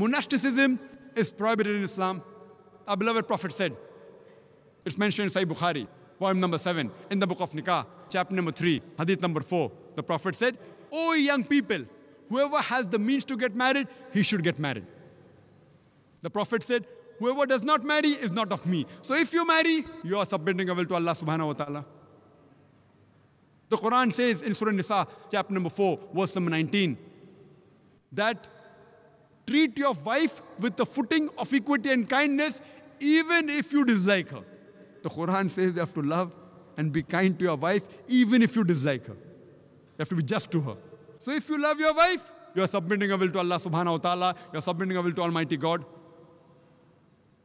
Monasticism is prohibited in Islam. Our beloved Prophet said, it's mentioned in Sahih Bukhari, volume number 7, in the book of Nikah, chapter number 3, hadith number 4. The Prophet said, O young people, whoever has the means to get married, he should get married. The Prophet said, whoever does not marry is not of me. So if you marry, you are submitting your will to Allah subhanahu wa ta'ala. The Quran says in Surah Nisa, chapter number 4, verse number 19, that Treat your wife with the footing of equity and kindness, even if you dislike her. The Quran says you have to love and be kind to your wife, even if you dislike her. You have to be just to her. So if you love your wife, you are submitting your will to Allah subhanahu wa ta'ala, you are submitting your will to Almighty God.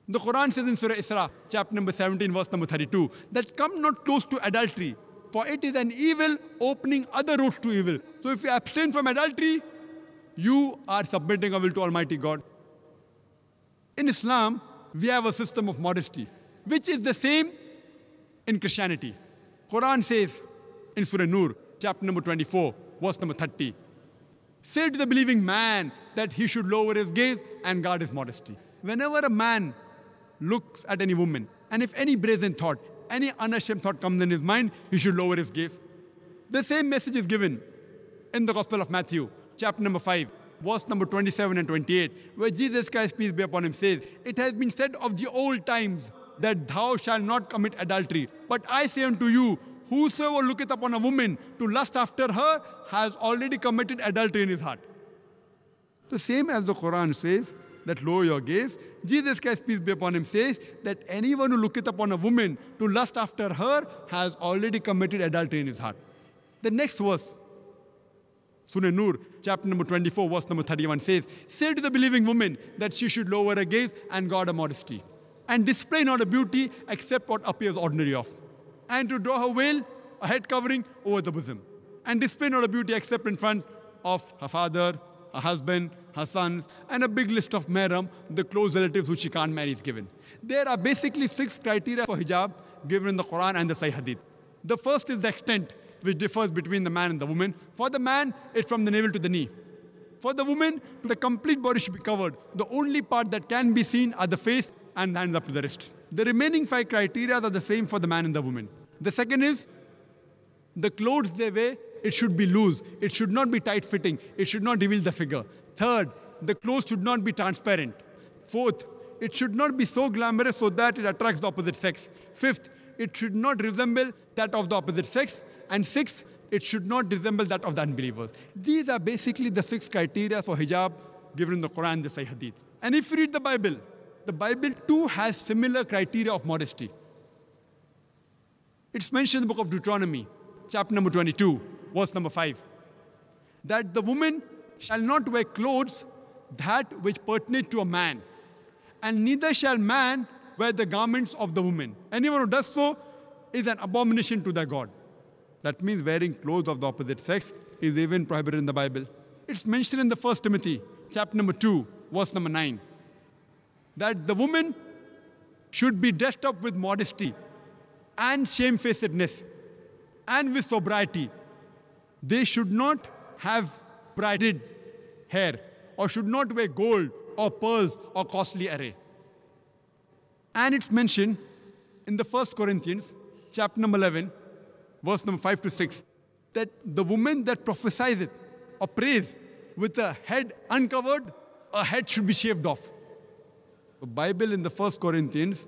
The Quran says in Surah Isra, chapter number 17, verse number 32, that come not close to adultery, for it is an evil opening other roads to evil. So if you abstain from adultery, you are submitting a will to Almighty God. In Islam, we have a system of modesty, which is the same in Christianity. Quran says in Surah Nur, chapter number 24, verse number 30, Say to the believing man that he should lower his gaze and guard his modesty. Whenever a man looks at any woman, and if any brazen thought, any unashamed thought comes in his mind, he should lower his gaze. The same message is given in the Gospel of Matthew, chapter number 5, verse number 27 and 28, where Jesus Christ, peace be upon him, says, It has been said of the old times that thou shalt not commit adultery. But I say unto you, whosoever looketh upon a woman to lust after her has already committed adultery in his heart. The same as the Quran says that lower your gaze, Jesus Christ, peace be upon him, says that anyone who looketh upon a woman to lust after her has already committed adultery in his heart. The next verse, Surah Nur, chapter number 24, verse number 31 says, Say to the believing woman that she should lower her gaze and guard her modesty, and display not her beauty except what appears ordinary of, and to draw her veil, a head covering, over the bosom, and display not her beauty except in front of her father, her husband, her sons, and a big list of mahram, the close relatives who she can't marry is given. There are basically six criteria for hijab given in the Quran and the Sahih Hadith. The first is the extent which differs between the man and the woman. For the man, it's from the navel to the knee. For the woman, the complete body should be covered. The only part that can be seen are the face and hands up to the wrist. The remaining five criteria are the same for the man and the woman. The second is the clothes they wear, it should be loose. It should not be tight fitting. It should not reveal the figure. Third, the clothes should not be transparent. Fourth, it should not be so glamorous so that it attracts the opposite sex. Fifth, it should not resemble that of the opposite sex. And sixth, it should not resemble that of the unbelievers. These are basically the six criteria for hijab given in the Quran, the Sahih Hadith. And if you read the Bible, the Bible too has similar criteria of modesty. It's mentioned in the book of Deuteronomy, chapter number 22, verse number 5, that the woman shall not wear clothes that which pertain to a man, and neither shall man wear the garments of the woman. Anyone who does so is an abomination to their God. That means wearing clothes of the opposite sex is even prohibited in the Bible. It's mentioned in the First Timothy, chapter number 2, verse number 9, that the woman should be dressed up with modesty and shamefacedness and with sobriety. They should not have braided hair or should not wear gold or pearls or costly array. And it's mentioned in the First Corinthians, chapter number 11, verse number 5 to 6, that the woman that prophesies it or prays with a head uncovered, a head should be shaved off. The Bible in the First Corinthians,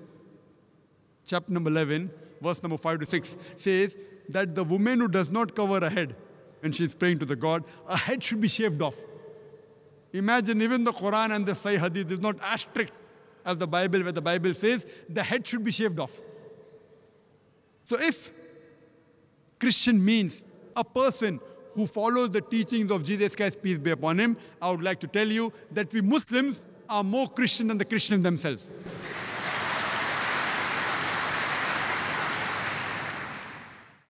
chapter number 11, verse number 5 to 6, says that the woman who does not cover a head when she is praying to the God, a head should be shaved off. Imagine even the Quran and the Sahih Hadith is not as strict as the Bible, where the Bible says the head should be shaved off. So if Christian means a person who follows the teachings of Jesus Christ, peace be upon him. I would like to tell you that we Muslims are more Christian than the Christians themselves.